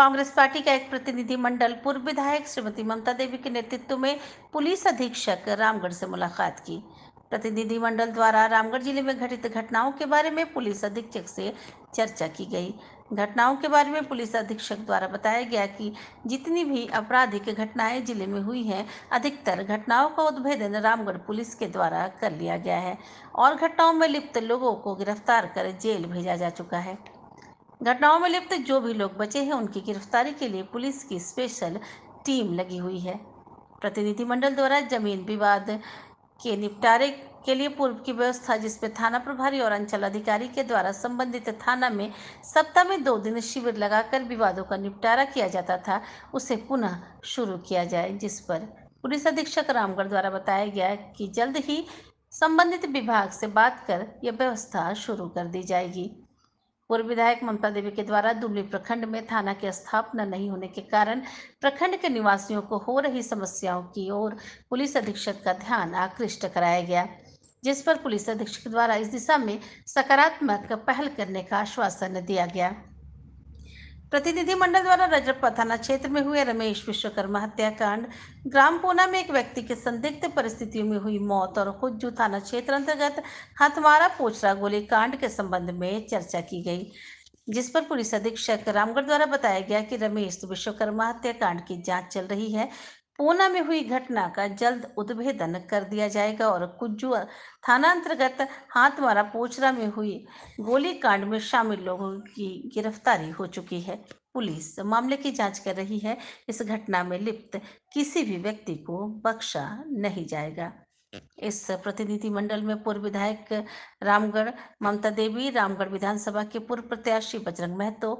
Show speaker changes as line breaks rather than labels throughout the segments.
Congress party का एक प्रतिनिधि मंडल पूर्व विधायक श्रीमती ममता देवी के नेतृत्व में पुलिस अधीक्षक रामगढ़ से मुलाकात की प्रतिनिधि मंडल द्वारा रामगढ़ जिले में घटित घटनाओं के बारे में पुलिस अधीक्षक से चर्चा की गई घटनाओं के बारे में पुलिस अधीक्षक द्वारा बताया गया कि जितनी भी आपराधिक घटनाएं जिले में हुई हैं अधिकतर घटनाओं का उद्भेदन रामगढ़ पुलिस के द्वारा कर लिया गया है और घटनाओं में लिप्त लोगों को गिरफ्तार कर जेल भेजा जा चुका है घटनाओं में लिप्त जो भी लोग बचे हैं उनकी गिरफ्तारी के लिए पुलिस की स्पेशल टीम लगी हुई है प्रतिनिधिमंडल द्वारा जमीन विवाद के निपटारे के लिए पूर्व की व्यवस्था जिसमें थाना प्रभारी और अंचल अधिकारी के द्वारा संबंधित थाना में सप्ताह में दो दिन शिविर लगाकर विवादों का निपटारा किया जाता था उसे पुनः शुरू किया जाए जिस पर पुलिस अधीक्षक रामगढ़ द्वारा बताया गया कि जल्द ही संबंधित विभाग से बात कर यह व्यवस्था शुरू कर दी जाएगी पूर्व विधायक ममता देवी के द्वारा दुबली प्रखंड में थाना की स्थापना नहीं होने के कारण प्रखंड के निवासियों को हो रही समस्याओं की ओर पुलिस अधीक्षक का ध्यान आकृष्ट कराया गया जिस पर पुलिस अधीक्षक द्वारा इस दिशा में सकारात्मक पहल करने का आश्वासन दिया गया प्रतिनिधि मंडल द्वारा रजरप्पा थाना क्षेत्र में हुए रमेश विश्वकर्मा हत्याकांड ग्राम पोना में एक व्यक्ति की संदिग्ध परिस्थितियों में हुई मौत और खुजू थाना क्षेत्र अंतर्गत हथमारा पोचरा गोलीकांड के संबंध में चर्चा की गई जिस पर पुलिस अधीक्षक रामगढ़ द्वारा बताया गया कि रमेश तो विश्वकर्मा हत्याकांड की जांच चल रही है पूना में हुई घटना का जल्द उद्भेदन कर दिया जाएगा और कुज्जू थाना अंतर्गत हाथमारा पोचरा में हुई गोलीकांड में शामिल लोगों की गिरफ्तारी हो चुकी है पुलिस मामले की जांच कर रही है इस घटना में लिप्त किसी भी व्यक्ति को बख्शा नहीं जाएगा इस प्रतिनिधि मंडल में पूर्व विधायक रामगढ़ ममता देवी रामगढ़ विधानसभा के पूर्व प्रत्याशी बजरंग महतो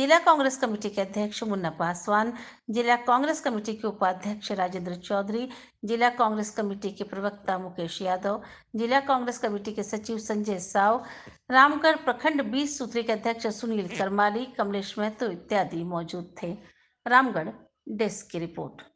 जिला कांग्रेस कमेटी के अध्यक्ष मुन्ना पासवान जिला कांग्रेस कमेटी के उपाध्यक्ष राजेंद्र चौधरी जिला कांग्रेस कमेटी के प्रवक्ता मुकेश यादव जिला कांग्रेस कमेटी के सचिव संजय साव रामगढ़ प्रखंड बीस सूत्री के अध्यक्ष सुनील करमाली कमलेश महतो इत्यादि मौजूद थे रामगढ़ डेस्क की रिपोर्ट